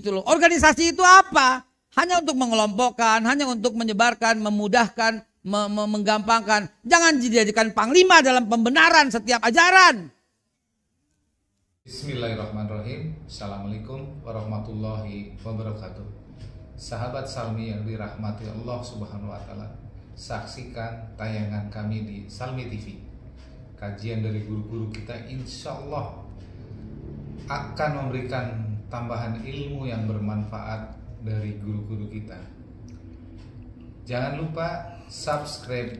gitu loh. Organisasi itu apa? Hanya untuk mengelompokkan, hanya untuk menyebarkan, memudahkan, me me menggampangkan. Jangan dijadikan panglima dalam pembenaran setiap ajaran. Bismillahirrahmanirrahim. Assalamualaikum warahmatullahi wabarakatuh. Sahabat Salmi yang dirahmati Allah Subhanahu wa taala, saksikan tayangan kami di Salmi TV. Kajian dari guru-guru kita insya Allah akan memberikan tambahan ilmu yang bermanfaat dari guru-guru kita. Jangan lupa subscribe,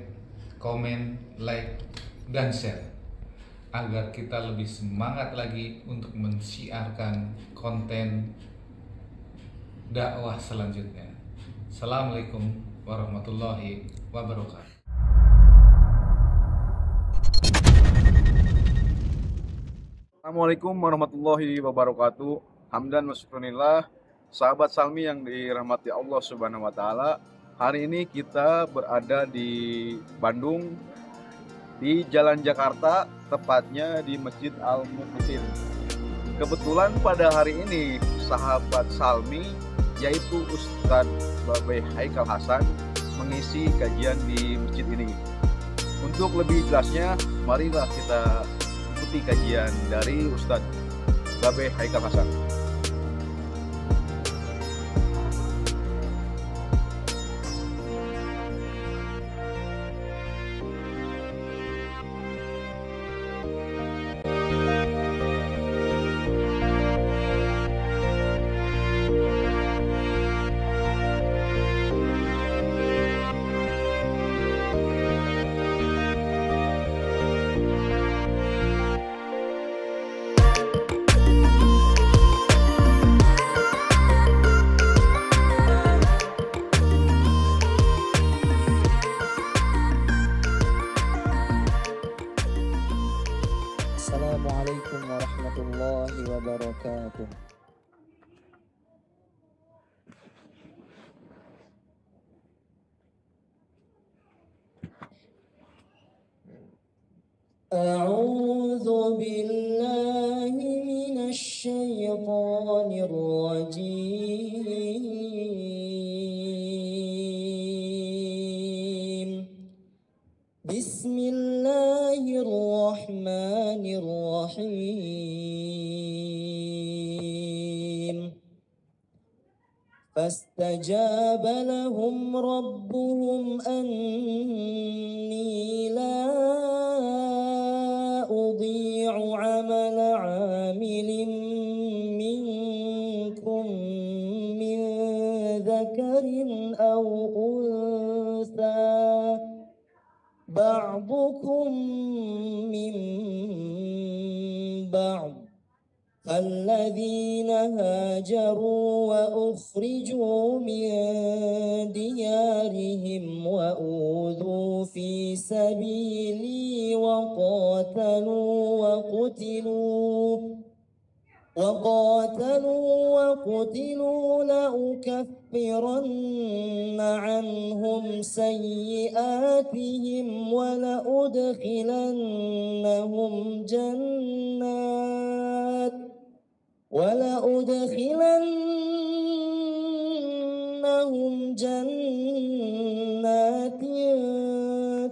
komen, like, dan share agar kita lebih semangat lagi untuk mensiarkan konten dakwah selanjutnya. Assalamualaikum warahmatullahi wabarakatuh. Assalamualaikum warahmatullahi wabarakatuh. Hamdan Masukronillah, sahabat Salmi yang dirahmati Allah Subhanahu wa taala. Hari ini kita berada di Bandung di Jalan Jakarta, tepatnya di Masjid Al Muqsin. Kebetulan pada hari ini sahabat Salmi yaitu Ustadz Babe Haikal Hasan mengisi kajian di masjid ini. Untuk lebih jelasnya, marilah kita ikuti kajian dari Ustadz Babe Haikal Hasan. أعوذ بالله من الشيطان الرجيم بسم الله الرحمن الرحيم فاستجاب لهم ربهم أني لا أضيع عمل عامل منكم من ذكر أو أنثى بعضكم من بعض الذين هاجروا وأخرجوا من ديارهم وأوذوا في سبيلي وقاتلوا وقتلوا وقاتلوا وقتلوا لأكفرن عنهم سيئاتهم ولأدخلنهم جنات ولأدخلنهم جنات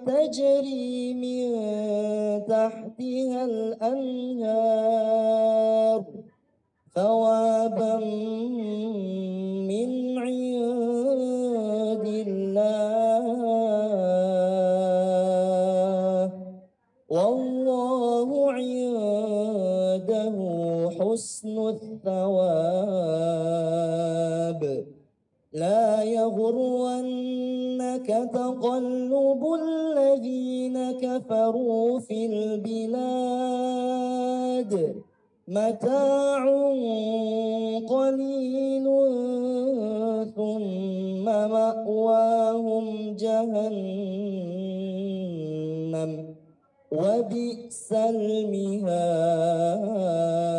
تجري من تحتها الأنهار ثوابا من حسن الثواب لا يغرنك تقلب الذين كفروا في البلاد متاع قليل ثم مأواهم جهنم وبئس المهاد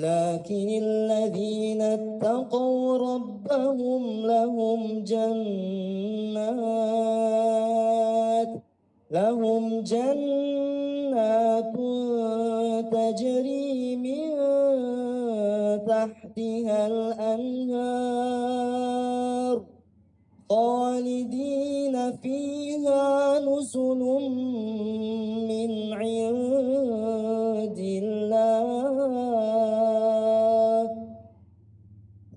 لكن الذين اتقوا ربهم لهم جنات لهم جنات تجري من تحتها الأنهار خالدين فيها نزل من عند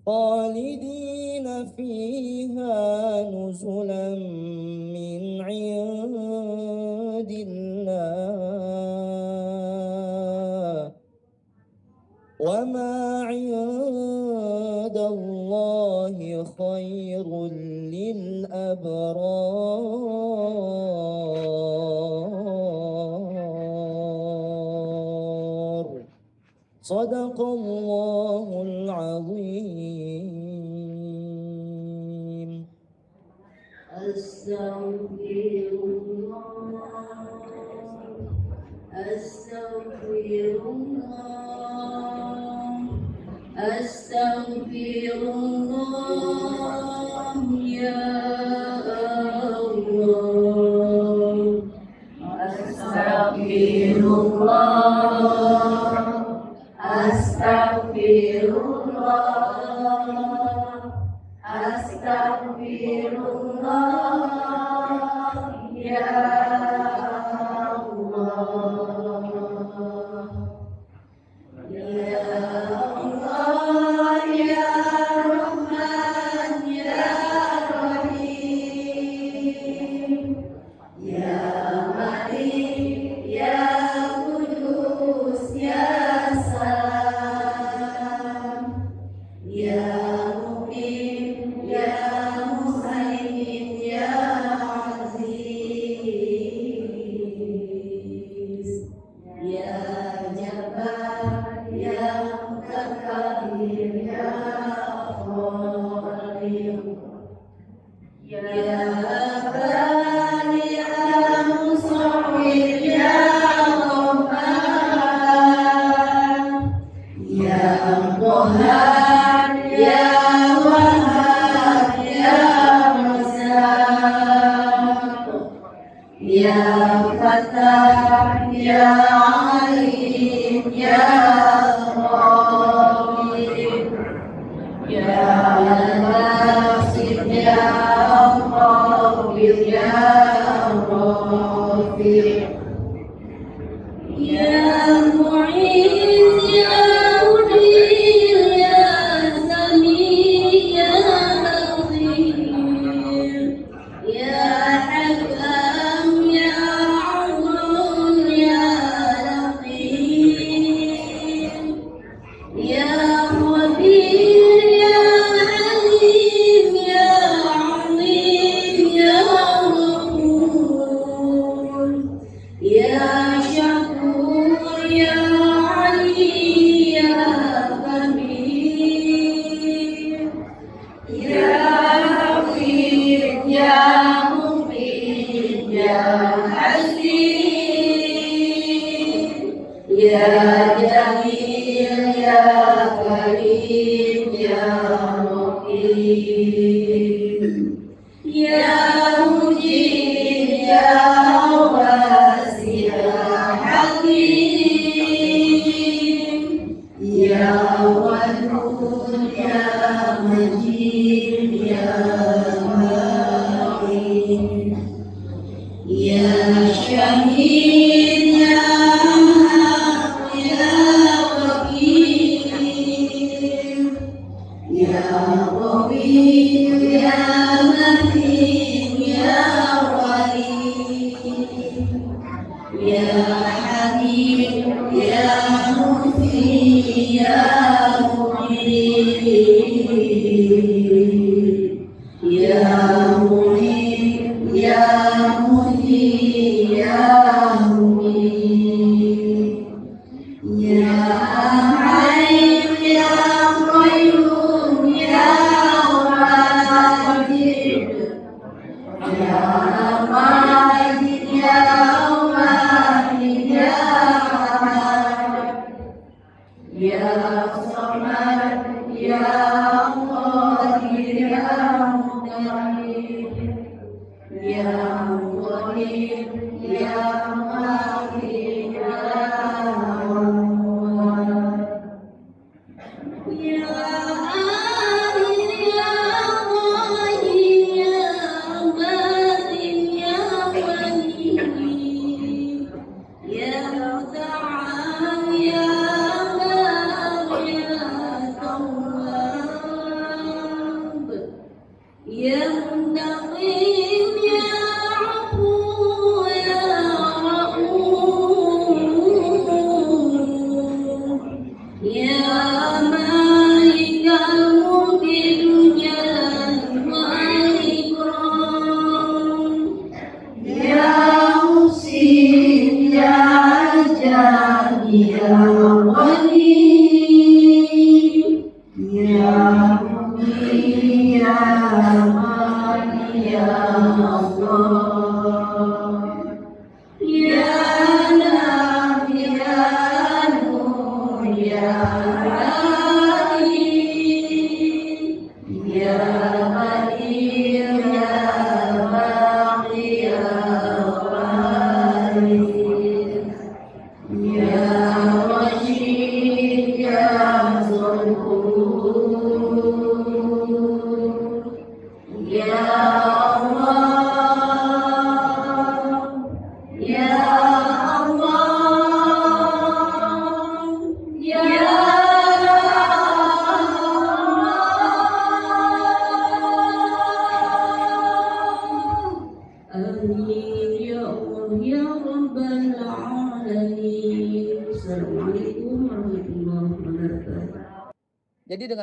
خالدين فيها نزلا من عند الله وما عند الله خير للأبرار صدق الله عظيم أستغفر الله أستغفر الله أستغفر الله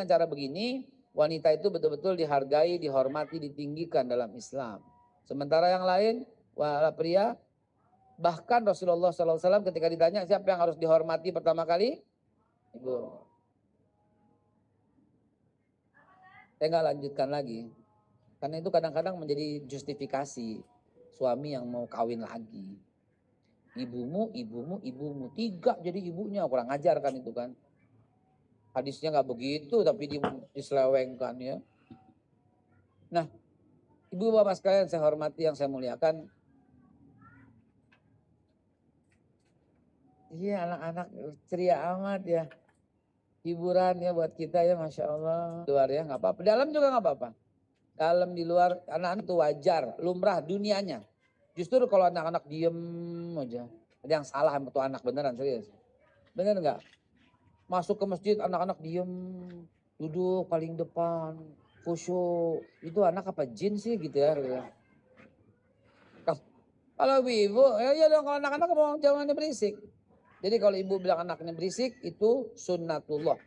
dengan cara begini, wanita itu betul-betul dihargai, dihormati, ditinggikan dalam Islam. Sementara yang lain, wala pria, bahkan Rasulullah SAW ketika ditanya siapa yang harus dihormati pertama kali? Ibu. Saya nggak lanjutkan lagi. Karena itu kadang-kadang menjadi justifikasi suami yang mau kawin lagi. Ibumu, ibumu, ibumu. Tiga jadi ibunya. Kurang ajar kan itu kan hadisnya nggak begitu tapi diselewengkan ya. Nah, ibu bapak sekalian saya hormati yang saya muliakan. Iya anak-anak ceria amat ya. Hiburan ya buat kita ya Masya Allah. Luar ya nggak apa-apa. Dalam juga nggak apa-apa. Dalam di luar anak-anak itu wajar. Lumrah dunianya. Justru kalau anak-anak diem aja. Ada yang salah sama tuh anak beneran serius. Bener nggak? masuk ke masjid anak-anak diem duduk paling depan khusyuk itu anak apa jin sih gitu ya kalau ibu ya, ya dong kalau anak-anak mau jawabannya berisik jadi kalau ibu bilang anaknya berisik itu sunnatullah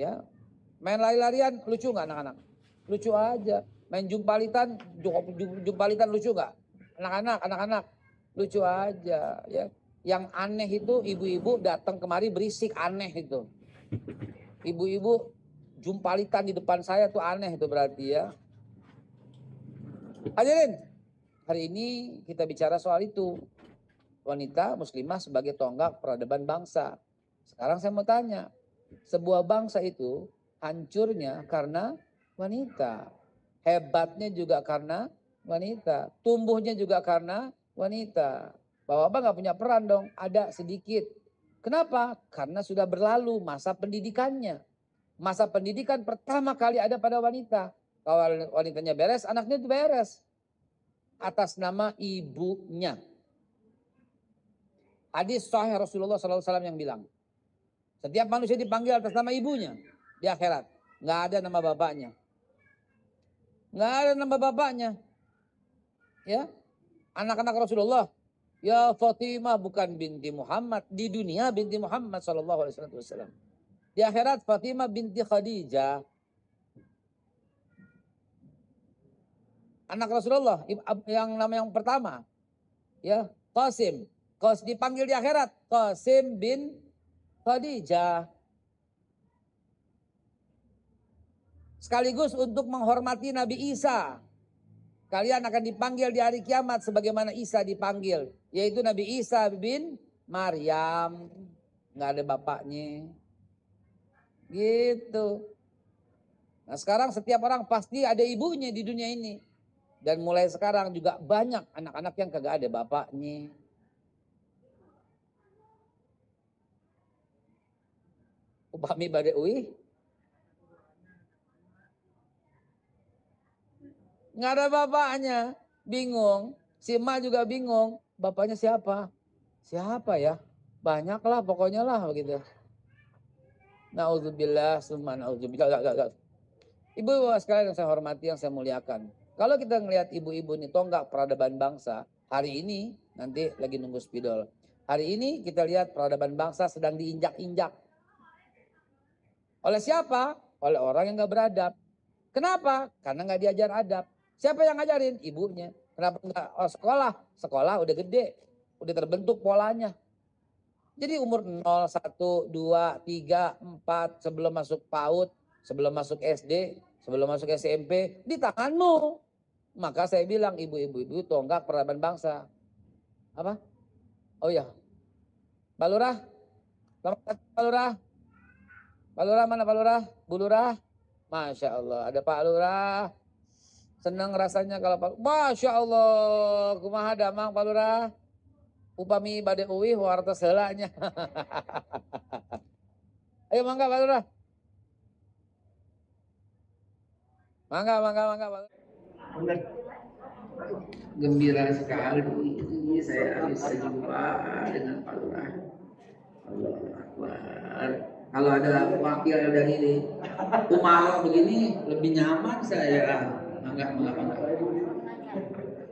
ya main lari-larian lucu nggak anak-anak lucu aja main jumpalitan jumpalitan lucu nggak anak-anak anak-anak lucu aja ya yang aneh itu ibu-ibu datang kemari berisik aneh itu. Ibu-ibu jumpalitan di depan saya tuh aneh itu berarti ya. Hadirin, hari ini kita bicara soal itu. Wanita muslimah sebagai tonggak peradaban bangsa. Sekarang saya mau tanya, sebuah bangsa itu hancurnya karena wanita. Hebatnya juga karena wanita. Tumbuhnya juga karena wanita. Bapak-bapak nggak punya peran dong, ada sedikit. Kenapa? Karena sudah berlalu masa pendidikannya. Masa pendidikan pertama kali ada pada wanita. Kalau wanitanya beres, anaknya itu beres. Atas nama ibunya. Hadis sahih Rasulullah SAW yang bilang. Setiap manusia dipanggil atas nama ibunya di akhirat. Nggak ada nama bapaknya. Nggak ada nama bapaknya. Ya, Anak-anak Rasulullah Ya Fatimah bukan binti Muhammad. Di dunia binti Muhammad Shallallahu Alaihi Wasallam. Di akhirat Fatimah binti Khadijah. Anak Rasulullah yang nama yang pertama. Ya Qasim. Qas dipanggil di akhirat Qasim bin Khadijah. Sekaligus untuk menghormati Nabi Isa. Kalian akan dipanggil di hari kiamat sebagaimana Isa dipanggil yaitu Nabi Isa bin Maryam. Nggak ada bapaknya. Gitu. Nah sekarang setiap orang pasti ada ibunya di dunia ini. Dan mulai sekarang juga banyak anak-anak yang kagak ada bapaknya. Upami badai ui. Nggak ada bapaknya. Bingung. Si Ma juga bingung bapaknya siapa? Siapa ya? Banyaklah pokoknya lah begitu. Ya. Nauzubillah, summa nauzubillah. ibu bapak sekalian yang saya hormati, yang saya muliakan. Kalau kita ngelihat ibu-ibu ini tonggak peradaban bangsa, hari ini nanti lagi nunggu spidol. Hari ini kita lihat peradaban bangsa sedang diinjak-injak. Oleh siapa? Oleh orang yang gak beradab. Kenapa? Karena gak diajar adab. Siapa yang ngajarin? Ibunya. Kenapa enggak oh, sekolah? Sekolah udah gede, udah terbentuk polanya. Jadi umur 0, 1, 2, 3, 4 sebelum masuk PAUD, sebelum masuk SD, sebelum masuk SMP di tanganmu. Maka saya bilang ibu-ibu itu tonggak peradaban bangsa. Apa? Oh iya. Pak Lurah? Pak Lurah? Pak Lurah mana Pak Lurah? Bu Lurah? Masya Allah, ada Pak Lurah, Senang rasanya kalau Pak. Masya Allah, kumaha damang Pak Lurah. Upami badai uwi warta selanya. Ayo mangga Pak Lurah. Mangga, mangga, mangga Pak. Gembira sekali ini saya bisa jumpa dengan Pak Lurah. Allah Akbar. Kalau ada wakil dari ini, Umar begini lebih nyaman saya. Mangga, mangga, mangga.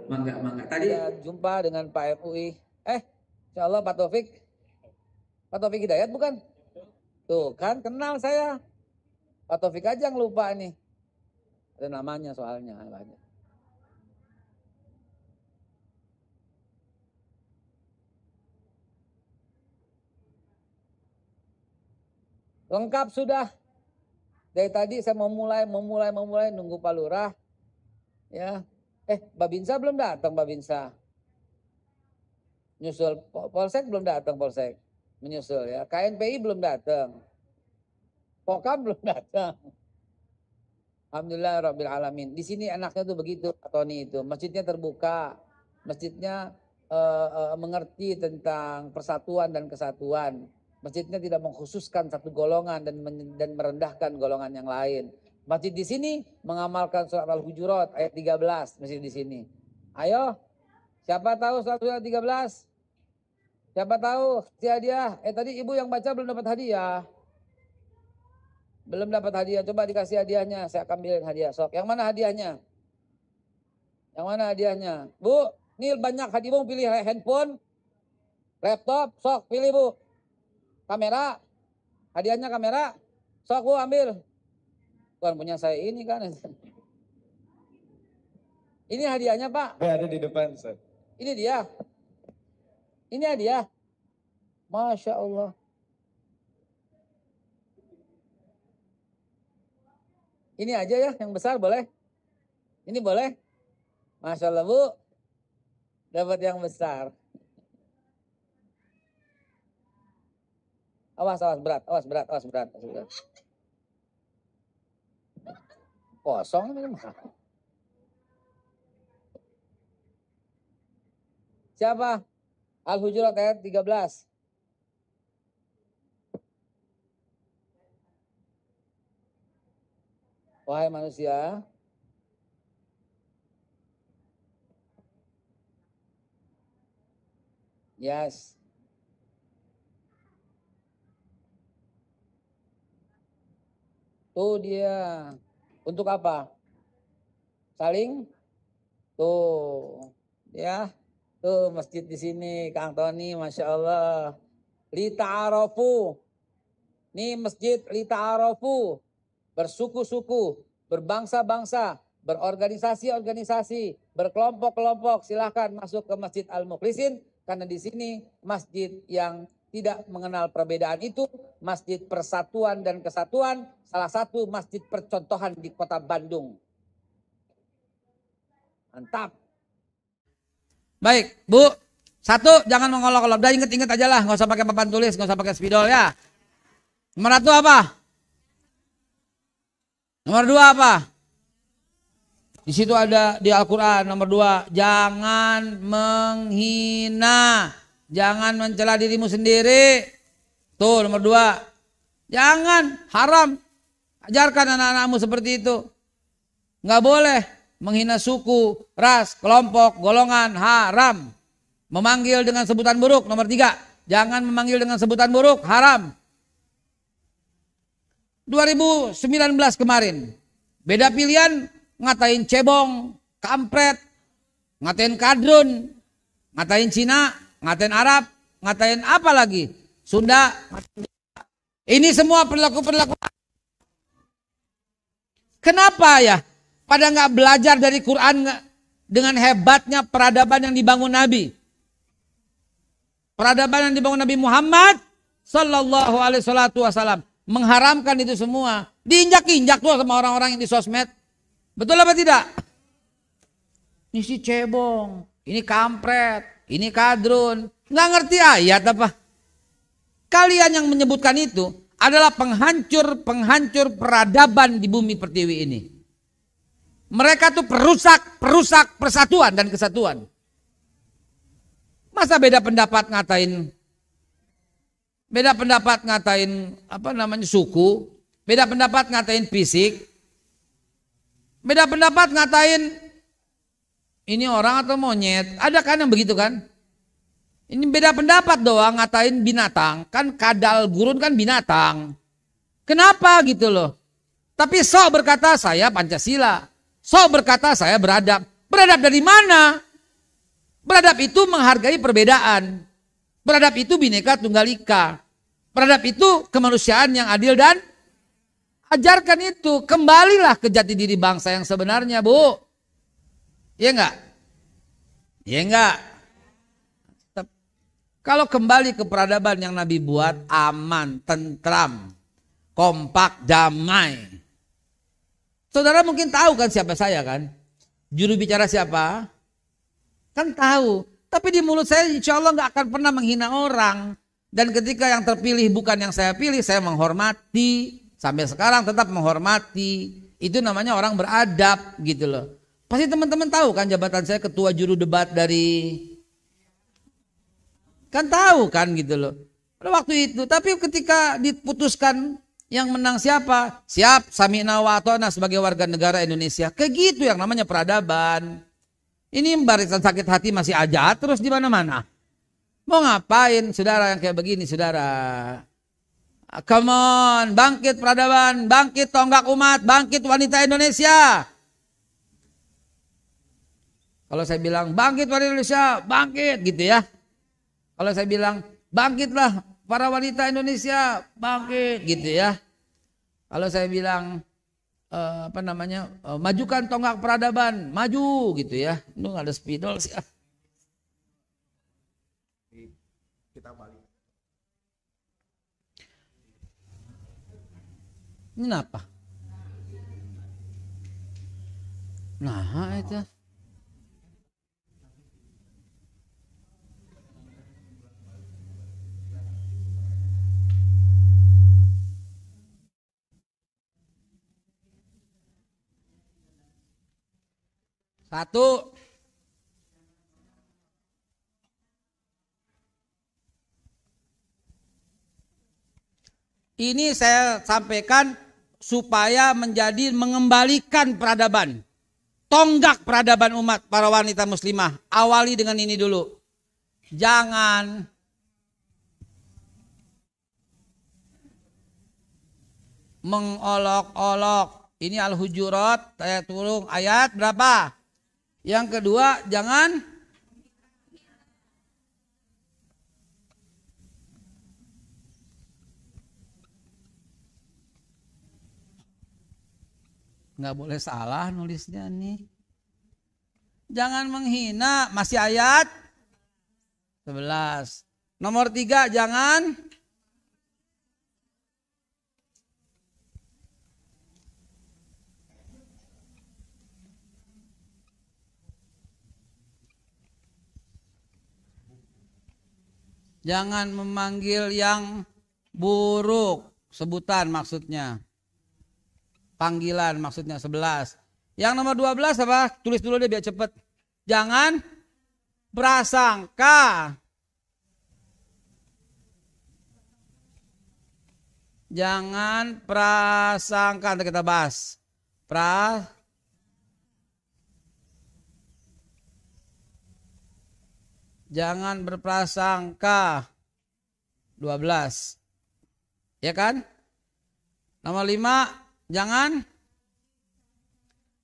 Mangga, mangga. Tadi Kita jumpa dengan Pak MUI. Eh, Insya Allah Pak Taufik. Pak Taufik Hidayat bukan? Tuh kan kenal saya. Pak Taufik aja yang lupa nih. Ada namanya soalnya. Namanya. Lengkap sudah. Dari tadi saya memulai, memulai, memulai nunggu Pak Lurah. Ya. Eh, Babinsa belum datang Babinsa. Nyusul Polsek belum datang Polsek. Menyusul ya. KNPI belum datang. Pokam belum datang. Alhamdulillah Rabbil Alamin. Di sini enaknya tuh begitu, Tony itu. Masjidnya terbuka. Masjidnya uh, uh, mengerti tentang persatuan dan kesatuan. Masjidnya tidak mengkhususkan satu golongan dan men dan merendahkan golongan yang lain. Masjid di sini mengamalkan surat Al-Hujurat ayat 13 masjid di sini. Ayo, siapa tahu surat Al-Hujurat 13? Siapa tahu si hadiah? Eh tadi ibu yang baca belum dapat hadiah. Belum dapat hadiah. Coba dikasih hadiahnya. Saya akan ambilin hadiah sok. Yang mana hadiahnya? Yang mana hadiahnya? Bu, ini banyak hadiah bu pilih handphone, laptop, sok pilih bu. Kamera, hadiahnya kamera. Sok bu ambil. Bukan punya saya ini kan. Ini hadiahnya Pak. Ya, ada di depan sir. Ini dia. Ini hadiah. Masya Allah. Ini aja ya yang besar boleh? Ini boleh? Masya Allah Bu. Dapat yang besar. Awas, awas berat, awas berat, awas berat, awas berat kosong ini mah Siapa? Al-Hujurat ayat 13. Wahai manusia, Yes. Oh dia. Untuk apa? Saling tuh ya tuh masjid di sini Kang Tony masya Allah Lita Arofu ini masjid Lita Arofu bersuku-suku berbangsa-bangsa berorganisasi-organisasi berkelompok-kelompok silahkan masuk ke masjid Al Muklisin karena di sini masjid yang tidak mengenal perbedaan itu. Masjid Persatuan dan Kesatuan salah satu masjid percontohan di kota Bandung. Mantap. Baik, Bu. Satu, jangan mengolok-olok. Udah inget-inget aja lah. Nggak usah pakai papan tulis, nggak usah pakai spidol ya. Nomor satu apa? Nomor dua apa? Di situ ada di Al-Quran nomor dua. Jangan menghina Jangan mencela dirimu sendiri. Tuh nomor dua. Jangan haram. Ajarkan anak-anakmu seperti itu. Nggak boleh menghina suku, ras, kelompok, golongan, haram. Memanggil dengan sebutan buruk nomor tiga. Jangan memanggil dengan sebutan buruk, haram. 2019 kemarin. Beda pilihan ngatain cebong, kampret, ngatain kadrun, ngatain Cina, ngatain Arab, ngatain apa lagi? Sunda. Ini semua perilaku-perilaku. Kenapa ya? Pada nggak belajar dari Quran dengan hebatnya peradaban yang dibangun Nabi. Peradaban yang dibangun Nabi Muhammad Sallallahu Alaihi Wasallam mengharamkan itu semua. Diinjak-injak tuh sama orang-orang yang di sosmed. Betul apa tidak? Ini si cebong, ini kampret, ini kadrun. Nggak ngerti ayat apa? Kalian yang menyebutkan itu adalah penghancur-penghancur peradaban di bumi pertiwi ini. Mereka tuh perusak, perusak persatuan dan kesatuan. Masa beda pendapat ngatain beda pendapat ngatain apa namanya suku, beda pendapat ngatain fisik, beda pendapat ngatain ini orang atau monyet. Ada kan yang begitu kan? Ini beda pendapat doang ngatain binatang. Kan kadal gurun kan binatang. Kenapa gitu loh? Tapi sok berkata saya Pancasila. Sok berkata saya beradab. Beradab dari mana? Beradab itu menghargai perbedaan. Beradab itu bineka tunggal ika. Beradab itu kemanusiaan yang adil dan ajarkan itu. Kembalilah ke jati diri bangsa yang sebenarnya, Bu. Iya enggak? Iya enggak? Kalau kembali ke peradaban yang Nabi buat aman, tentram, kompak, damai. Saudara mungkin tahu kan siapa saya kan? Juru bicara siapa? Kan tahu. Tapi di mulut saya insya Allah gak akan pernah menghina orang. Dan ketika yang terpilih bukan yang saya pilih, saya menghormati. Sampai sekarang tetap menghormati. Itu namanya orang beradab gitu loh. Pasti teman-teman tahu kan jabatan saya ketua juru debat dari kan tahu kan gitu loh. Pada waktu itu, tapi ketika diputuskan yang menang siapa? Siap, Samina wa Atona sebagai warga negara Indonesia. gitu yang namanya peradaban. Ini barisan sakit hati masih aja terus di mana-mana. Mau ngapain saudara yang kayak begini saudara? Ah, come on, bangkit peradaban, bangkit tonggak umat, bangkit wanita Indonesia. Kalau saya bilang bangkit wanita Indonesia, bangkit gitu ya. Kalau saya bilang bangkitlah para wanita Indonesia, bangkit gitu ya. Kalau saya bilang eh, apa namanya eh, majukan tonggak peradaban maju gitu ya itu nggak ada spidol sih kita balik ini apa nah itu Satu. Ini saya sampaikan supaya menjadi mengembalikan peradaban. Tonggak peradaban umat para wanita muslimah. Awali dengan ini dulu. Jangan mengolok-olok. Ini Al-Hujurat, saya turun ayat berapa? Yang kedua, jangan nggak boleh salah nulisnya nih. Jangan menghina, masih ayat 11. Nomor tiga, jangan Jangan memanggil yang buruk, sebutan maksudnya. Panggilan maksudnya sebelas. Yang nomor dua belas apa? Tulis dulu deh biar cepet. Jangan prasangka. Jangan prasangka nanti kita bahas. Prasangka. jangan berprasangka. 12. Ya kan? Nomor 5, jangan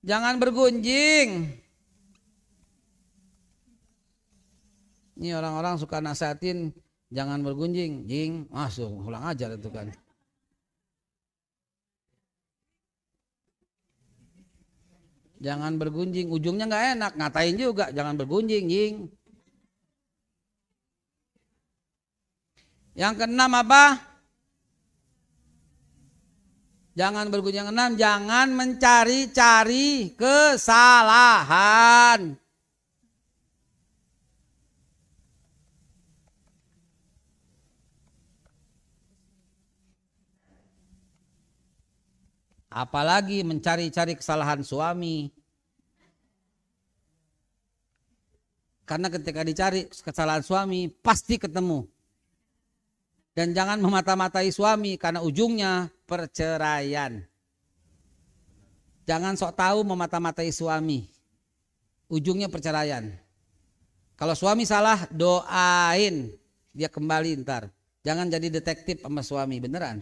jangan bergunjing. Ini orang-orang suka nasihatin jangan bergunjing, jing, masuk ulang aja itu kan. Jangan bergunjing, ujungnya nggak enak, ngatain juga, jangan bergunjing, jing. Yang keenam apa? Jangan berguna yang keenam, jangan mencari-cari kesalahan. Apalagi mencari-cari kesalahan suami. Karena ketika dicari kesalahan suami pasti ketemu dan jangan memata-matai suami karena ujungnya perceraian. Jangan sok tahu memata-matai suami. Ujungnya perceraian. Kalau suami salah, doain dia kembali ntar. Jangan jadi detektif sama suami, beneran.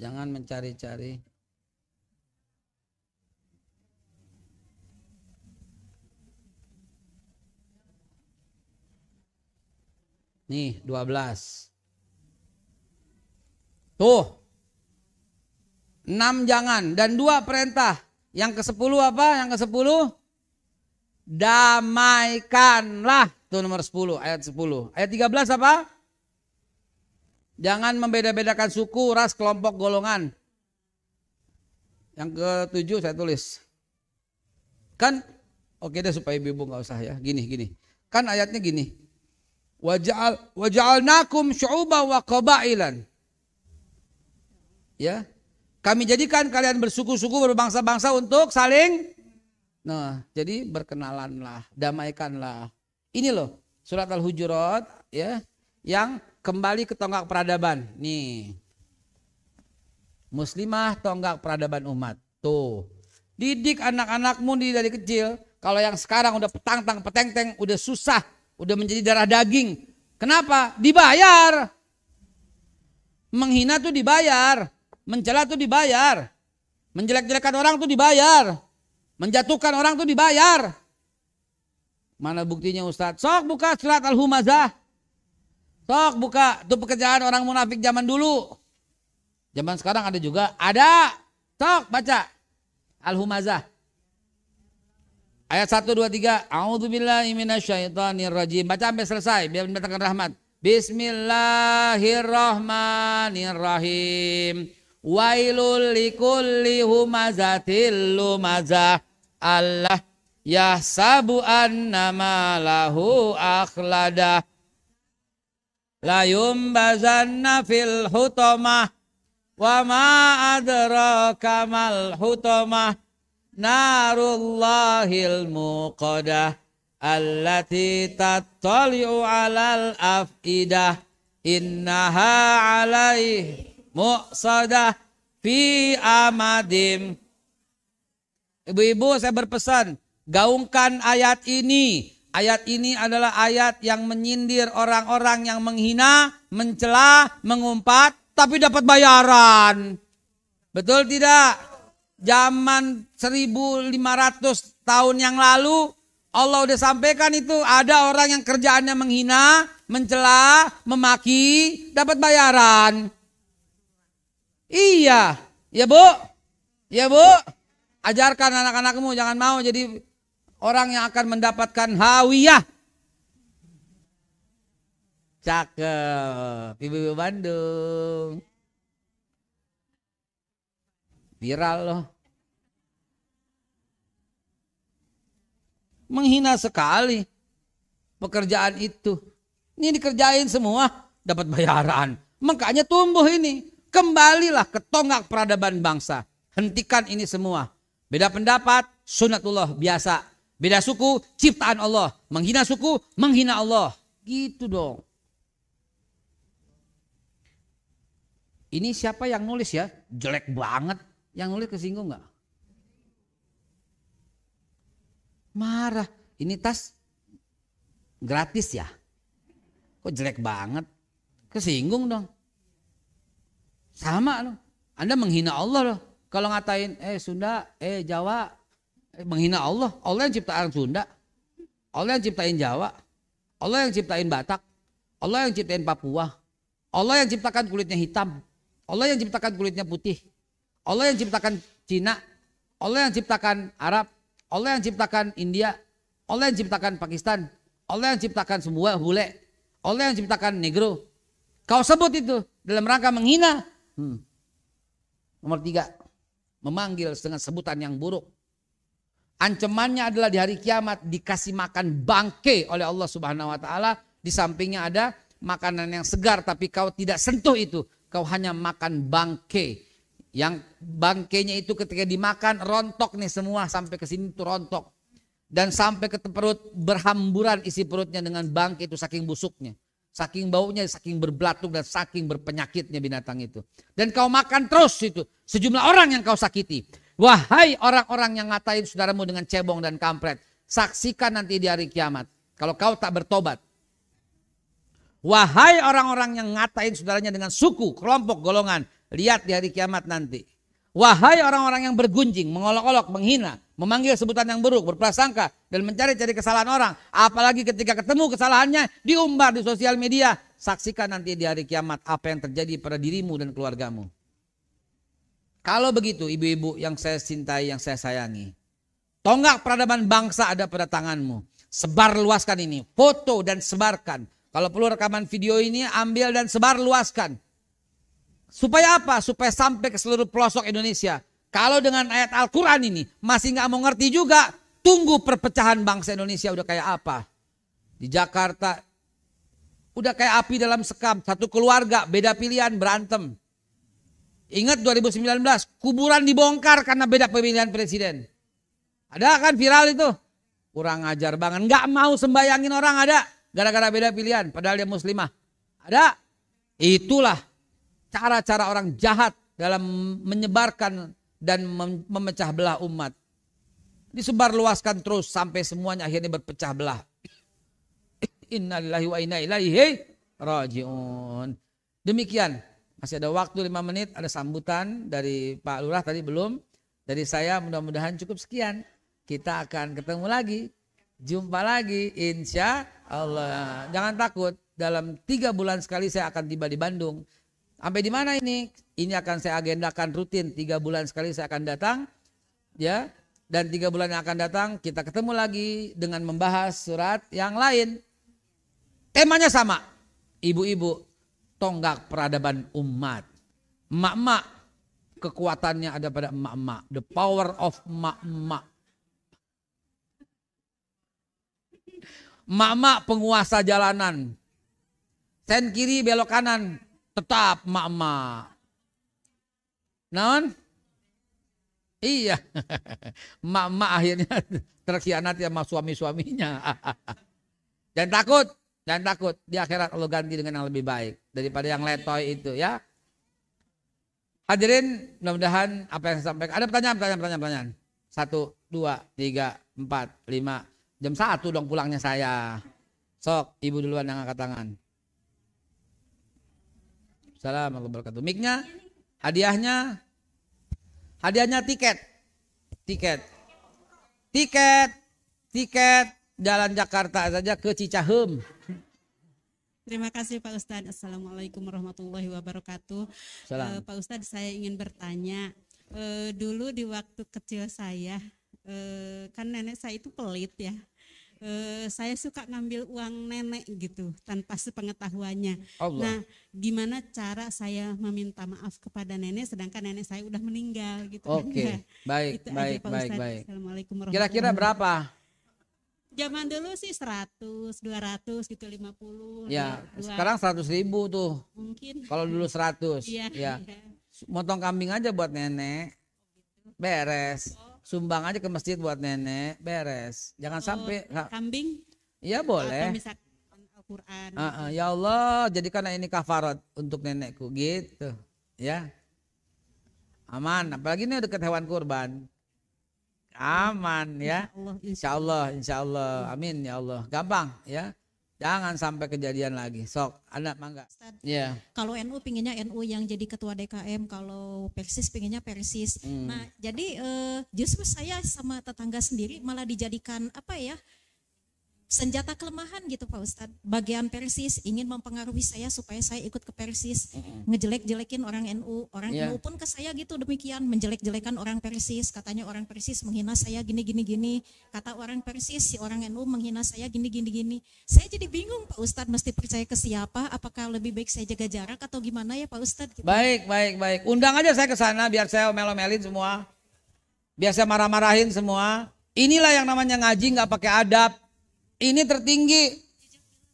Jangan mencari-cari. Nih, 12. Tuh. 6 jangan dan dua perintah. Yang ke-10 apa? Yang ke-10 damaikanlah. Tuh nomor 10 ayat 10. Ayat 13 apa? Jangan membeda-bedakan suku, ras, kelompok, golongan. Yang ke 7 saya tulis. Kan oke deh supaya ibu nggak usah ya. Gini, gini. Kan ayatnya gini. Waj'al waj'alnakum syu'uban wa qabailan. Ya. Kami jadikan kalian bersuku-suku berbangsa-bangsa untuk saling Nah, jadi berkenalanlah, damaikanlah. Ini loh surat Al-Hujurat ya yang kembali ke tonggak peradaban. Nih. Muslimah tonggak peradaban umat. Tuh. Didik anak-anakmu dari kecil. Kalau yang sekarang udah petang-tang, peteng-teng, udah susah Udah menjadi darah daging. Kenapa? Dibayar. Menghina tuh dibayar. Mencela tuh dibayar. Menjelek-jelekan orang tuh dibayar. Menjatuhkan orang tuh dibayar. Mana buktinya Ustadz? Sok buka surat Al-Humazah. Sok buka. Itu pekerjaan orang munafik zaman dulu. Zaman sekarang ada juga. Ada. Sok baca. Al-Humazah. Ayat 1 2 3. A'udzubillahi Baca sampai selesai biar mendatangkan rahmat. Bismillahirrahmanirrahim. Wailul likulli humazatil lumazah. Allah yahsabu anna malahu akhladah. Layum bazanna fil hutamah. Wa ma adraka mal hutamah narullahil muqadah allati tattali'u alal afidah innaha alaih muqsadah fi amadim Ibu-ibu saya berpesan gaungkan ayat ini Ayat ini adalah ayat yang menyindir orang-orang yang menghina, mencela, mengumpat, tapi dapat bayaran. Betul tidak? zaman 1500 tahun yang lalu Allah udah sampaikan itu ada orang yang kerjaannya menghina, mencela, memaki, dapat bayaran. Iya, ya Bu. Ya Bu. Ajarkan anak-anakmu jangan mau jadi orang yang akan mendapatkan hawiyah. Cakep, Ibu-ibu Bandung. Viral loh. Menghina sekali pekerjaan itu. Ini dikerjain semua dapat bayaran. Makanya tumbuh ini. Kembalilah ke tonggak peradaban bangsa. Hentikan ini semua. Beda pendapat, sunatullah biasa. Beda suku, ciptaan Allah. Menghina suku, menghina Allah. Gitu dong. Ini siapa yang nulis ya? Jelek banget. Yang nulis kesinggung nggak? Marah. Ini tas gratis ya? Kok jelek banget? Kesinggung dong. Sama loh. Anda menghina Allah loh. Kalau ngatain, eh Sunda, eh Jawa, eh, menghina Allah. Allah yang ciptaan Sunda. Allah yang ciptain Jawa. Allah yang ciptain Batak. Allah yang ciptain Papua. Allah yang ciptakan kulitnya hitam. Allah yang ciptakan kulitnya putih. Allah yang ciptakan Cina, Allah yang ciptakan Arab, Allah yang ciptakan India, Allah yang ciptakan Pakistan, Allah yang ciptakan semua bule, Allah yang ciptakan negro. Kau sebut itu dalam rangka menghina. Hmm. Nomor tiga, memanggil dengan sebutan yang buruk. Ancamannya adalah di hari kiamat dikasih makan bangke oleh Allah Subhanahu wa taala, di sampingnya ada makanan yang segar tapi kau tidak sentuh itu, kau hanya makan bangke yang bangkainya itu ketika dimakan rontok nih semua sampai ke sini tuh rontok. Dan sampai ke perut berhamburan isi perutnya dengan bangkai itu saking busuknya. Saking baunya, saking berbelatung dan saking berpenyakitnya binatang itu. Dan kau makan terus itu sejumlah orang yang kau sakiti. Wahai orang-orang yang ngatain saudaramu dengan cebong dan kampret. Saksikan nanti di hari kiamat. Kalau kau tak bertobat. Wahai orang-orang yang ngatain saudaranya dengan suku, kelompok, golongan. Lihat di hari kiamat nanti. Wahai orang-orang yang bergunjing, mengolok-olok, menghina, memanggil sebutan yang buruk, berprasangka, dan mencari-cari kesalahan orang. Apalagi ketika ketemu kesalahannya, diumbar di sosial media. Saksikan nanti di hari kiamat apa yang terjadi pada dirimu dan keluargamu. Kalau begitu ibu-ibu yang saya cintai, yang saya sayangi. Tonggak peradaban bangsa ada pada tanganmu. Sebar luaskan ini, foto dan sebarkan. Kalau perlu rekaman video ini, ambil dan sebar luaskan Supaya apa? Supaya sampai ke seluruh pelosok Indonesia. Kalau dengan ayat Al-Quran ini masih nggak mau ngerti juga, tunggu perpecahan bangsa Indonesia udah kayak apa. Di Jakarta, udah kayak api dalam sekam. Satu keluarga, beda pilihan, berantem. Ingat 2019, kuburan dibongkar karena beda pemilihan presiden. Ada kan viral itu? Kurang ajar banget. Nggak mau sembayangin orang ada. Gara-gara beda pilihan, padahal dia muslimah. Ada? Itulah cara-cara orang jahat dalam menyebarkan dan memecah belah umat. Disebarluaskan terus sampai semuanya akhirnya berpecah belah. Innalillahi wa inna ilaihi rajiun. Demikian. Masih ada waktu lima menit, ada sambutan dari Pak Lurah tadi belum. Dari saya mudah-mudahan cukup sekian. Kita akan ketemu lagi. Jumpa lagi insya Allah. Jangan takut, dalam tiga bulan sekali saya akan tiba di Bandung Sampai di mana ini? Ini akan saya agendakan rutin tiga bulan sekali saya akan datang, ya. Dan tiga bulan yang akan datang kita ketemu lagi dengan membahas surat yang lain. Temanya sama, ibu-ibu tonggak peradaban umat. Emak-emak kekuatannya ada pada emak-emak. The power of emak-emak. Emak-emak penguasa jalanan. Sen kiri belok kanan, tetap mak mak, non? Iya. mak mak akhirnya terkhianat sama suami-suaminya. Jangan takut. Jangan takut. Di akhirat Allah ganti dengan yang lebih baik. Daripada yang letoy itu ya. Hadirin, mudah-mudahan apa yang saya sampaikan. Ada pertanyaan, pertanyaan, pertanyaan, pertanyaan. Satu, dua, tiga, empat, lima. Jam satu dong pulangnya saya. Sok, ibu duluan yang angkat tangan. Salam Assalamualaikum wabarakatuh. Miknya, hadiahnya, hadiahnya tiket, tiket, tiket, tiket jalan Jakarta saja ke Cicahem. Terima kasih Pak Ustadz. Assalamualaikum warahmatullahi wabarakatuh. Salam. Uh, Pak Ustadz saya ingin bertanya. Uh, dulu di waktu kecil saya, uh, kan nenek saya itu pelit ya eh, saya suka ngambil uang nenek gitu tanpa sepengetahuannya. Allah. Nah, gimana cara saya meminta maaf kepada nenek sedangkan nenek saya udah meninggal gitu. Kan? Oke. Okay. Nah, baik, Itu baik, aja, baik, baik. Assalamualaikum Kira-kira berapa? Zaman dulu sih 100, 200 gitu 50. Ya, ya sekarang 100 ribu tuh. Mungkin. Kalau dulu 100. Iya. ya. ya. Motong kambing aja buat nenek. Oh, gitu. Beres. Oh sumbang aja ke masjid buat nenek beres jangan oh, sampai kambing ya boleh quran uh, uh, ya Allah jadikan ini kafarat untuk nenekku gitu ya aman apalagi ini dekat hewan kurban aman ya insya Allah, insya Allah. amin ya Allah gampang ya Jangan sampai kejadian lagi. Sok, anak mangga. Iya. Yeah. Kalau NU pinginnya NU yang jadi ketua DKM, kalau Persis pinginnya Persis. Hmm. Nah, jadi uh, justru saya sama tetangga sendiri malah dijadikan apa ya? senjata kelemahan gitu Pak Ustadz. Bagian Persis ingin mempengaruhi saya supaya saya ikut ke Persis, ngejelek-jelekin orang NU, orang yeah. NU pun ke saya gitu demikian, menjelek-jelekan orang Persis, katanya orang Persis menghina saya gini-gini gini, kata orang Persis si orang NU menghina saya gini-gini gini. Saya jadi bingung Pak Ustadz mesti percaya ke siapa, apakah lebih baik saya jaga jarak atau gimana ya Pak Ustadz? Gitu. Baik, baik, baik. Undang aja saya ke sana biar saya melomelin semua. biasa marah-marahin semua. Inilah yang namanya ngaji nggak pakai adab ini tertinggi.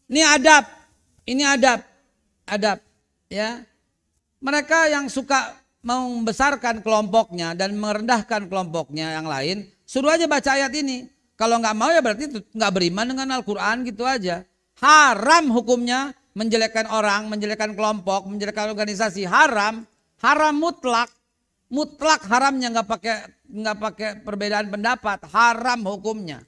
Ini adab. Ini adab. Adab. Ya. Mereka yang suka membesarkan kelompoknya dan merendahkan kelompoknya yang lain, suruh aja baca ayat ini. Kalau nggak mau ya berarti nggak beriman dengan Al-Quran gitu aja. Haram hukumnya menjelekkan orang, menjelekkan kelompok, menjelekkan organisasi. Haram, haram mutlak, mutlak haramnya nggak pakai nggak pakai perbedaan pendapat. Haram hukumnya.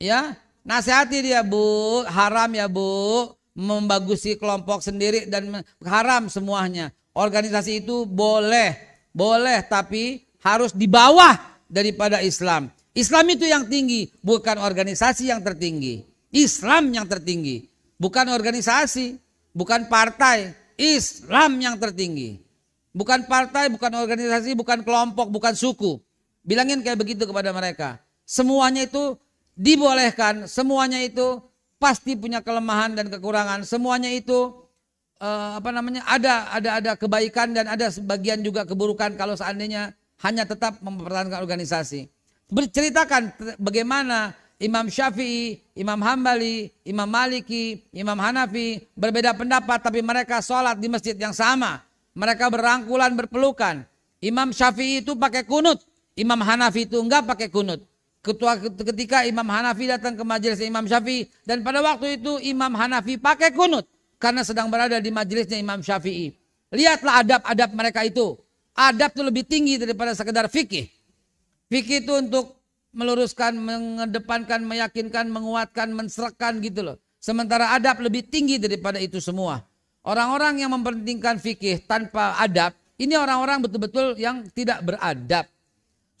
Ya, nasihati dia bu, haram ya bu, membagusi kelompok sendiri dan haram semuanya. Organisasi itu boleh, boleh tapi harus di bawah daripada Islam. Islam itu yang tinggi, bukan organisasi yang tertinggi. Islam yang tertinggi, bukan organisasi, bukan partai. Islam yang tertinggi. Bukan partai, bukan organisasi, bukan kelompok, bukan suku. Bilangin kayak begitu kepada mereka. Semuanya itu dibolehkan semuanya itu pasti punya kelemahan dan kekurangan semuanya itu uh, apa namanya ada ada ada kebaikan dan ada sebagian juga keburukan kalau seandainya hanya tetap mempertahankan organisasi berceritakan bagaimana Imam Syafi'i, Imam Hambali, Imam Maliki, Imam Hanafi berbeda pendapat tapi mereka sholat di masjid yang sama. Mereka berangkulan berpelukan. Imam Syafi'i itu pakai kunut, Imam Hanafi itu enggak pakai kunut. Ketua ketika Imam Hanafi datang ke majelis Imam Syafi'i dan pada waktu itu Imam Hanafi pakai kunut karena sedang berada di majelisnya Imam Syafi'i. Lihatlah adab-adab mereka itu. Adab itu lebih tinggi daripada sekedar fikih. Fikih itu untuk meluruskan, mengedepankan, meyakinkan, menguatkan, menserahkan gitu loh. Sementara adab lebih tinggi daripada itu semua. Orang-orang yang mempertingkan fikih tanpa adab, ini orang-orang betul-betul yang tidak beradab.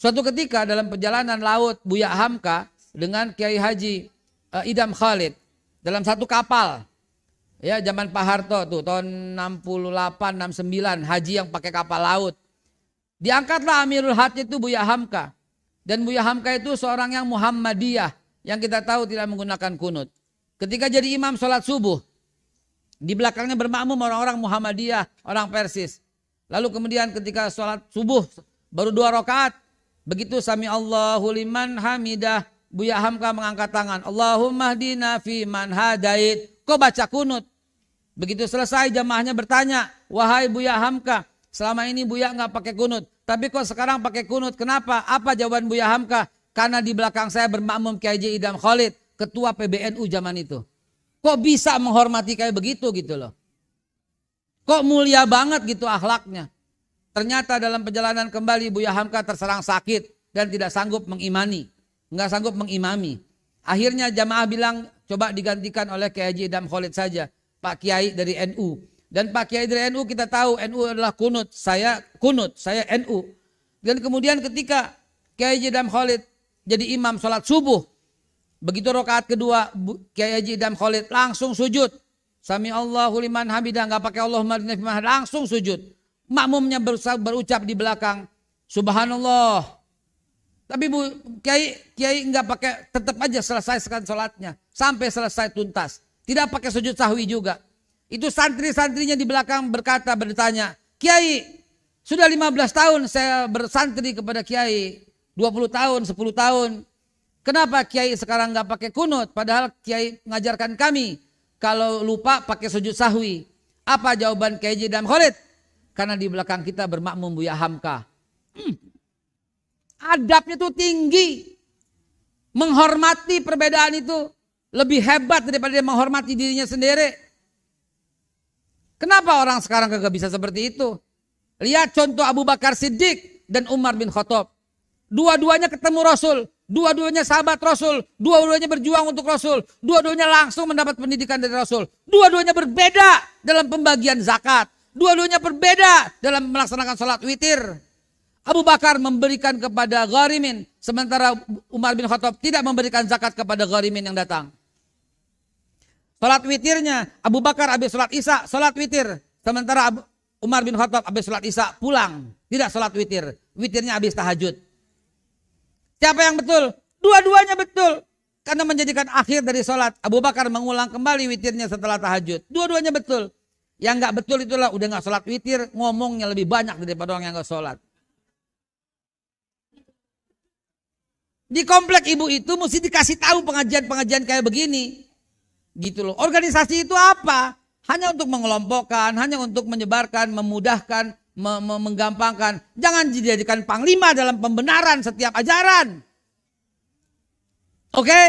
Suatu ketika dalam perjalanan laut Buya Hamka dengan Kiai Haji uh, Idam Khalid dalam satu kapal. Ya, zaman Pak Harto tuh tahun 68 69 haji yang pakai kapal laut. Diangkatlah Amirul Hajj itu Buya Hamka. Dan Buya Hamka itu seorang yang Muhammadiyah yang kita tahu tidak menggunakan kunut. Ketika jadi imam sholat subuh, di belakangnya bermakmum orang-orang Muhammadiyah, orang Persis. Lalu kemudian ketika sholat subuh baru dua rakaat, Begitu sami Allahu liman hamidah. Buya Hamka mengangkat tangan. Allahumma hdina fi man hadait. Kau baca kunut? Begitu selesai jamaahnya bertanya. Wahai Buya Hamka. Selama ini Buya nggak pakai kunut. Tapi kok sekarang pakai kunut? Kenapa? Apa jawaban Buya Hamka? Karena di belakang saya bermakmum Kiai Idam Khalid. Ketua PBNU zaman itu. Kok bisa menghormati kayak begitu gitu loh. Kok mulia banget gitu akhlaknya. Ternyata dalam perjalanan kembali Buya Hamka terserang sakit dan tidak sanggup mengimani. Nggak sanggup mengimami. Akhirnya jamaah bilang coba digantikan oleh Kiai Haji Idam Khalid saja. Pak Kiai dari NU. Dan Pak Kiai dari NU kita tahu NU adalah kunut. Saya kunut, saya NU. Dan kemudian ketika Kiai Haji Idam Khalid jadi imam sholat subuh. Begitu rokaat kedua Kiai Haji Idam Khalid langsung sujud. Sami Allahu liman hamidah nggak pakai Allahumma langsung sujud. Makmumnya berucap di belakang, Subhanallah. Tapi bu, kiai kiai nggak pakai, tetap aja selesaikan sholatnya sampai selesai tuntas. Tidak pakai sujud sahwi juga. Itu santri-santrinya di belakang berkata bertanya, kiai sudah 15 tahun saya bersantri kepada kiai, 20 tahun, 10 tahun. Kenapa kiai sekarang nggak pakai kunut? Padahal kiai mengajarkan kami kalau lupa pakai sujud sahwi. Apa jawaban kiai dan Khalid? Karena di belakang kita bermakmum Buya Hamka. Hmm. Adabnya itu tinggi. Menghormati perbedaan itu lebih hebat daripada dia menghormati dirinya sendiri. Kenapa orang sekarang kagak bisa seperti itu? Lihat contoh Abu Bakar Siddiq dan Umar bin Khattab. Dua-duanya ketemu Rasul, dua-duanya sahabat Rasul, dua-duanya berjuang untuk Rasul, dua-duanya langsung mendapat pendidikan dari Rasul, dua-duanya berbeda dalam pembagian zakat, Dua-duanya berbeda dalam melaksanakan sholat witir. Abu Bakar memberikan kepada gharimin. Sementara Umar bin Khattab tidak memberikan zakat kepada gharimin yang datang. Sholat witirnya, Abu Bakar habis sholat isya, sholat witir. Sementara Abu, Umar bin Khattab habis sholat isya pulang. Tidak sholat witir. Witirnya habis tahajud. Siapa yang betul? Dua-duanya betul. Karena menjadikan akhir dari sholat. Abu Bakar mengulang kembali witirnya setelah tahajud. Dua-duanya betul. Yang nggak betul itulah udah nggak sholat witir, ngomongnya lebih banyak daripada orang yang nggak sholat. Di komplek ibu itu mesti dikasih tahu pengajian-pengajian kayak begini. Gitu loh. Organisasi itu apa? Hanya untuk mengelompokkan, hanya untuk menyebarkan, memudahkan, me me menggampangkan. Jangan dijadikan panglima dalam pembenaran setiap ajaran. Oke? Okay?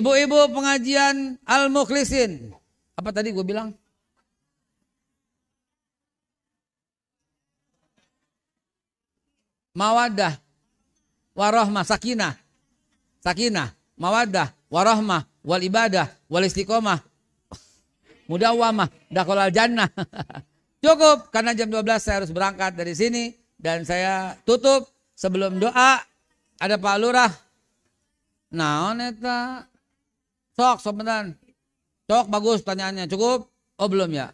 Ibu-ibu pengajian Al-Mukhlisin. Apa tadi gue bilang? Mawadah. Warohmah. Sakinah. Sakinah. Mawadah. Warohmah. Wal ibadah. Wal istiqomah. Mudawamah. Dakolal jannah. Cukup. Karena jam 12 saya harus berangkat dari sini. Dan saya tutup. Sebelum doa. Ada Pak Lurah. Nah, oneta Sok, sebenarnya Cok, bagus pertanyaannya. Cukup? Oh, belum ya?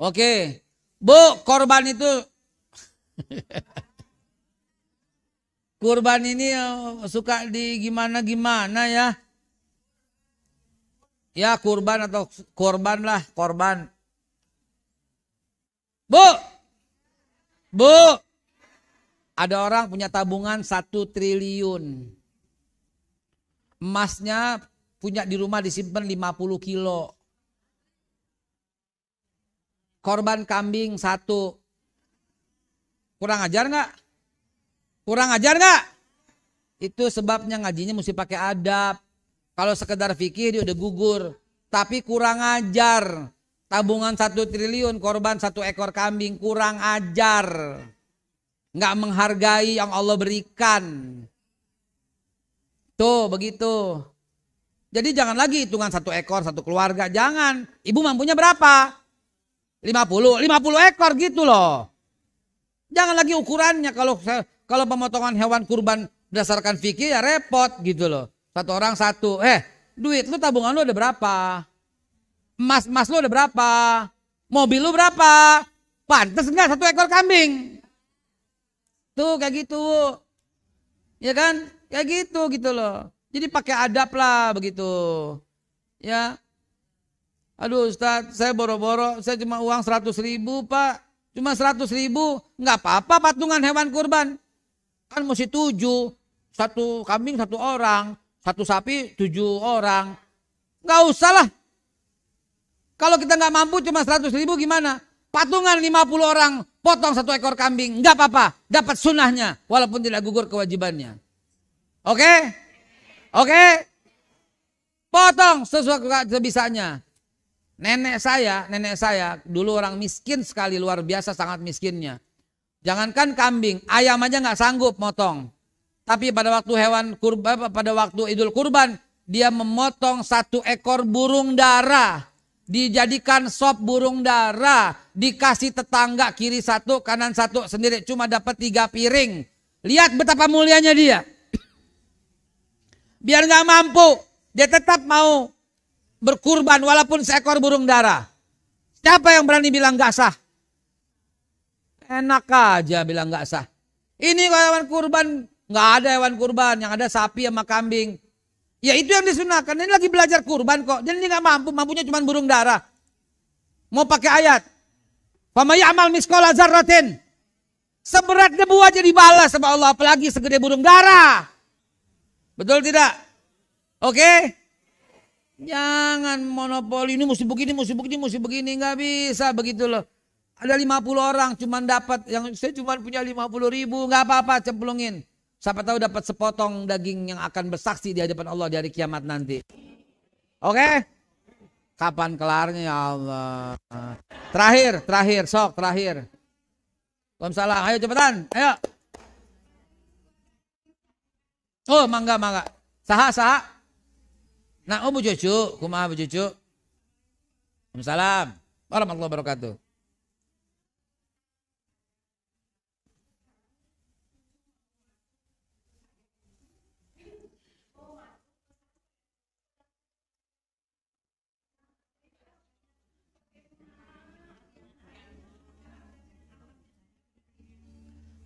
Oke. Bu, korban itu kurban ini eh, suka di gimana gimana ya ya kurban atau korban lah korban bu bu ada orang punya tabungan satu triliun. Emasnya punya di rumah disimpan 50 kilo. Korban kambing satu. Kurang ajar nggak? Kurang ajar nggak? Itu sebabnya ngajinya mesti pakai adab. Kalau sekedar fikir dia udah gugur. Tapi kurang ajar. Tabungan satu triliun, korban satu ekor kambing, kurang ajar nggak menghargai yang Allah berikan. Tuh begitu. Jadi jangan lagi hitungan satu ekor satu keluarga, jangan. Ibu mampunya berapa? 50, 50 ekor gitu loh. Jangan lagi ukurannya kalau kalau pemotongan hewan kurban berdasarkan fikih ya repot gitu loh. Satu orang satu. Eh, duit lu tabungan lu ada berapa? Emas emas lu ada berapa? Mobil lu berapa? Pantes enggak satu ekor kambing? Tuh kayak gitu. Ya kan? Kayak gitu gitu loh. Jadi pakai adab lah begitu. Ya. Aduh Ustaz, saya boro-boro, saya cuma uang 100 ribu Pak. Cuma 100 ribu, nggak apa-apa patungan hewan kurban. Kan mesti tujuh. Satu kambing satu orang, satu sapi tujuh orang. Nggak usah lah. Kalau kita nggak mampu cuma 100 ribu gimana? Patungan 50 orang, potong satu ekor kambing, nggak apa-apa, dapat sunnahnya walaupun tidak gugur kewajibannya. Oke? Okay? Oke? Okay? Potong sesuai sebisanya. Nenek saya, nenek saya dulu orang miskin sekali luar biasa sangat miskinnya. Jangankan kambing, ayam aja nggak sanggup motong. Tapi pada waktu hewan kurban, pada waktu Idul Kurban, dia memotong satu ekor burung darah dijadikan sop burung dara, dikasih tetangga kiri satu, kanan satu sendiri cuma dapat tiga piring. Lihat betapa mulianya dia. Biar nggak mampu, dia tetap mau berkurban walaupun seekor burung dara. Siapa yang berani bilang nggak sah? Enak aja bilang nggak sah. Ini hewan kurban nggak ada hewan kurban, yang ada sapi sama kambing. Ya itu yang disunahkan. Ini lagi belajar kurban kok. Dan ini nggak mampu, mampunya cuma burung darah. Mau pakai ayat. Pamaya amal miskola zarratin. Seberat debu aja dibalas sama Allah. Apalagi segede burung darah. Betul tidak? Oke? Okay? Jangan monopoli ini mesti begini, mesti begini, mesti begini. Nggak bisa begitu loh. Ada 50 orang cuman dapat yang saya cuman punya 50 ribu. Nggak apa-apa cemplungin. Siapa tahu dapat sepotong daging yang akan bersaksi di hadapan Allah dari kiamat nanti. Oke? Okay? Kapan kelarnya ya Allah? Terakhir, terakhir, sok, terakhir. Waalaikumsalam. Ayo cepetan, ayo. Oh, mangga, mangga. Saha, saha. Nah, oh bu cucu, kumaha bu cucu. Waalaikumsalam. Warahmatullahi wabarakatuh.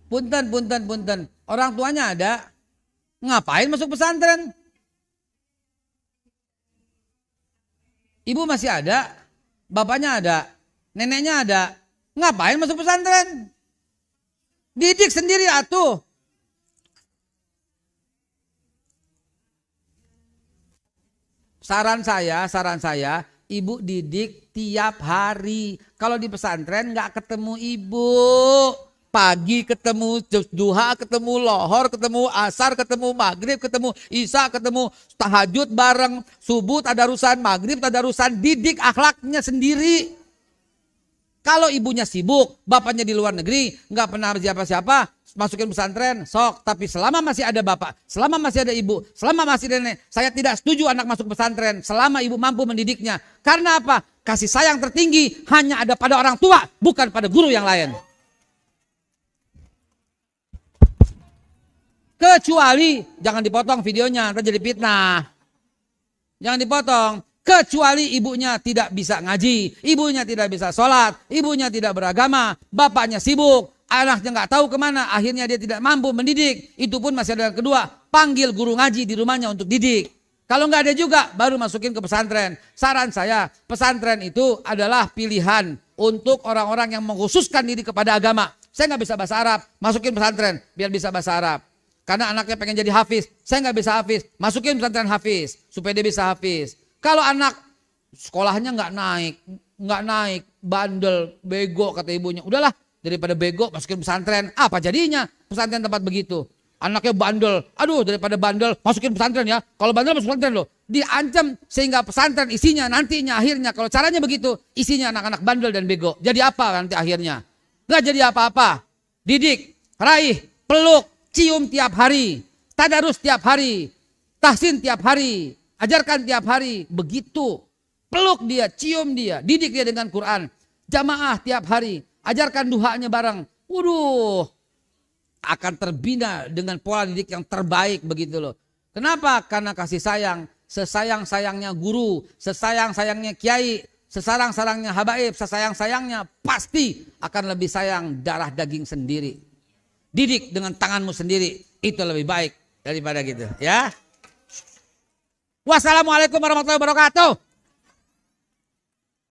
Punten, punten, punten. Orang tuanya ada. Ngapain masuk pesantren? Ibu masih ada, bapaknya ada, neneknya ada. Ngapain masuk pesantren? Didik sendiri atuh. Saran saya, saran saya, ibu didik tiap hari. Kalau di pesantren nggak ketemu ibu pagi ketemu, duha ketemu, lohor ketemu, asar ketemu, maghrib ketemu, isya ketemu, tahajud bareng, subuh ada tadarusan, maghrib ada tadarusan, didik akhlaknya sendiri. Kalau ibunya sibuk, bapaknya di luar negeri, nggak pernah siapa-siapa, masukin pesantren, sok. Tapi selama masih ada bapak, selama masih ada ibu, selama masih ada nenek, saya tidak setuju anak masuk pesantren, selama ibu mampu mendidiknya. Karena apa? Kasih sayang tertinggi hanya ada pada orang tua, bukan pada guru yang lain. Kecuali, jangan dipotong videonya, nanti jadi fitnah. Jangan dipotong. Kecuali ibunya tidak bisa ngaji, ibunya tidak bisa sholat, ibunya tidak beragama, bapaknya sibuk, anaknya nggak tahu kemana, akhirnya dia tidak mampu mendidik. Itu pun masih ada yang kedua, panggil guru ngaji di rumahnya untuk didik. Kalau nggak ada juga, baru masukin ke pesantren. Saran saya, pesantren itu adalah pilihan untuk orang-orang yang mengkhususkan diri kepada agama. Saya nggak bisa bahasa Arab, masukin pesantren biar bisa bahasa Arab. Karena anaknya pengen jadi hafiz. Saya nggak bisa hafiz. Masukin pesantren hafiz. Supaya dia bisa hafiz. Kalau anak sekolahnya nggak naik. nggak naik. Bandel. Bego kata ibunya. Udahlah. Daripada bego masukin pesantren. Apa jadinya? Pesantren tempat begitu. Anaknya bandel. Aduh daripada bandel masukin pesantren ya. Kalau bandel masuk pesantren loh. Diancam sehingga pesantren isinya nantinya akhirnya. Kalau caranya begitu. Isinya anak-anak bandel dan bego. Jadi apa nanti akhirnya? Nggak jadi apa-apa. Didik. Raih. Peluk cium tiap hari, tadarus tiap hari, tahsin tiap hari, ajarkan tiap hari, begitu. Peluk dia, cium dia, didik dia dengan Quran. Jamaah tiap hari, ajarkan duhanya bareng. Waduh, akan terbina dengan pola didik yang terbaik begitu loh. Kenapa? Karena kasih sayang, sesayang-sayangnya guru, sesayang-sayangnya kiai, sesarang-sarangnya habaib, sesayang-sayangnya pasti akan lebih sayang darah daging sendiri. Didik dengan tanganmu sendiri. Itu lebih baik daripada gitu. Ya. Wassalamualaikum warahmatullahi wabarakatuh.